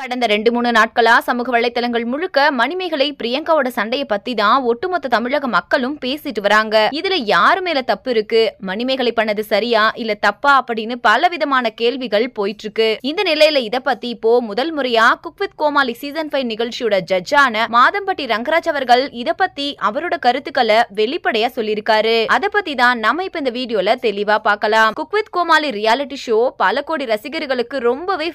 கடந்த ரெண்டு மூணு நாட்களா சமூக வலைத்தளங்கள் முழுக்க மணிமேகலை பிரியங்காவோட சண்டையை பத்தி தான் ஒட்டுமொத்த தமிழக மக்களும் பேசிட்டு வராங்க இதுல யாரு மேல தப்பு இருக்கு மணிமேகலை பண்ணது சரியா இல்ல தப்பா அப்படின்னு பல விதமான கேள்விகள் போயிட்டு இருக்கு இந்த நிலையில இத பத்தி இப்போ முதல் முறையா Cook with Comali season five நிகழ்ச்சியோட ஜட்ஜான மாதம்பட்டி ரங்கராஜ் அவர்கள் இத பத்தி அவரோட கருத்துக்களை வெளிப்படையா சொல்லியிருக்காரு அத பத்தி தான் நம்ம இப்ப இந்த வீடியோல தெளிவா பார்க்கலாம் Cook with Comali reality show பல கோடி ரசிகர்களுக்கு ரொம்பவே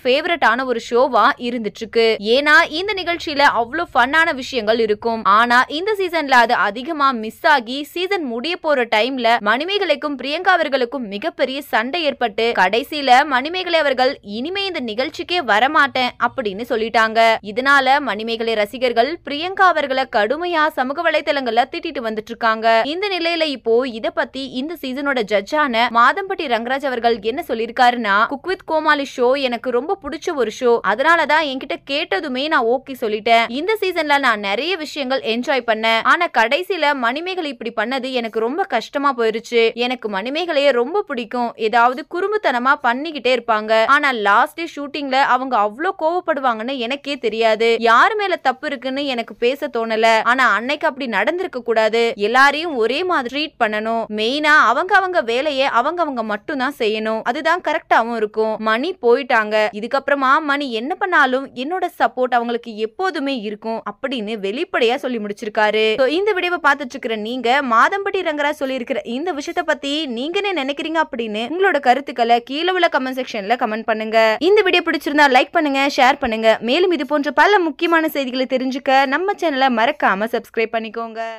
ஆன ஒரு ஷோவா இருந்துட்டு இருக்கு ஏன்னா இந்த நிகழ்ச்சியில அவ்வளவு ஃபன்னான விஷயங்கள் இருக்கும் ஆனா இந்த சீசன்ல அது அதிகமா மிஸ் ஆகி சீசன் முடிய போற டைம்ல மணிமேகலைக்கும் பிரியங்கா அவர்களுக்கும் மிகப்பெரிய சண்டை ஏற்பட்டு கடைசியில மணிமேகலை அவர்கள் இனிமே இந்த நிகழ்ச்சிக்கே வரமாட்டேன் அப்படின்னு சொல்லிட்டாங்க இதனால மணிமேகலை ரசிகர்கள் பிரியங்கா அவர்களை கடுமையா சமூக வலைதளங்கள்ல திட்டிட்டு வந்துட்டு இருக்காங்க இந்த நிலையில இப்போ இத பத்தி இந்த சீசனோட ஜட்ஜான மாதம்பட்டி ரங்கராஜ் அவர்கள் என்ன சொல்லிருக்காருன்னா குக் வித் கோமாளி ஷோ எனக்கு ரொம்ப பிடிச்ச ஒரு ஷோ அதனாலதான் தான் என்கிட்ட கேட்டதுமே நான் ஓகே சொல்லிட்டேன் இந்த சீசன்ல நான் நிறைய விஷயங்கள் என்ஜாய் பண்ணேன் ஆனா கடைசியில மணிமேகலை இப்படி பண்ணது எனக்கு ரொம்ப கஷ்டமா போயிருச்சு எனக்கு மணிமேகலைய ரொம்ப பிடிக்கும் ஏதாவது குறும்புத்தனமா பண்ணிக்கிட்டே இருப்பாங்க ஆனா லாஸ்ட் ஷூட்டிங்ல அவங்க அவ்வளோ கோவப்படுவாங்கன்னு எனக்கே தெரியாது யாரு மேல தப்பு இருக்குன்னு எனக்கு பேச தோணல ஆனா அன்னைக்கு அப்படி நடந்திருக்க கூடாது எல்லாரையும் ஒரே மாதிரி ட்ரீட் பண்ணணும் மெயினா அவங்க அவங்க வேலையை அவங்க அவங்க மட்டும் தான் செய்யணும் அதுதான் கரெக்டாவும் இருக்கும் மணி போயிட்டாங்க இதுக்கப்புறமா மணி என்ன பண்ணாலும் இருந்தாலும் என்னோட சப்போர்ட் அவங்களுக்கு எப்போதுமே இருக்கும் அப்படின்னு வெளிப்படையா சொல்லி முடிச்சிருக்காரு இந்த வீடியோவை பார்த்துட்டு இருக்கிற நீங்க மாதம்பட்டி ரங்கராஜ் இருக்கிற இந்த விஷயத்த பத்தி நீங்க நினைக்கிறீங்க அப்படின்னு உங்களோட கருத்துக்களை கீழே உள்ள கமெண்ட் செக்ஷன்ல கமெண்ட் பண்ணுங்க இந்த வீடியோ பிடிச்சிருந்தா லைக் பண்ணுங்க ஷேர் பண்ணுங்க மேலும் இது போன்ற பல முக்கியமான செய்திகளை தெரிஞ்சுக்க நம்ம சேனலை மறக்காம சப்ஸ்கிரைப் பண்ணிக்கோங்க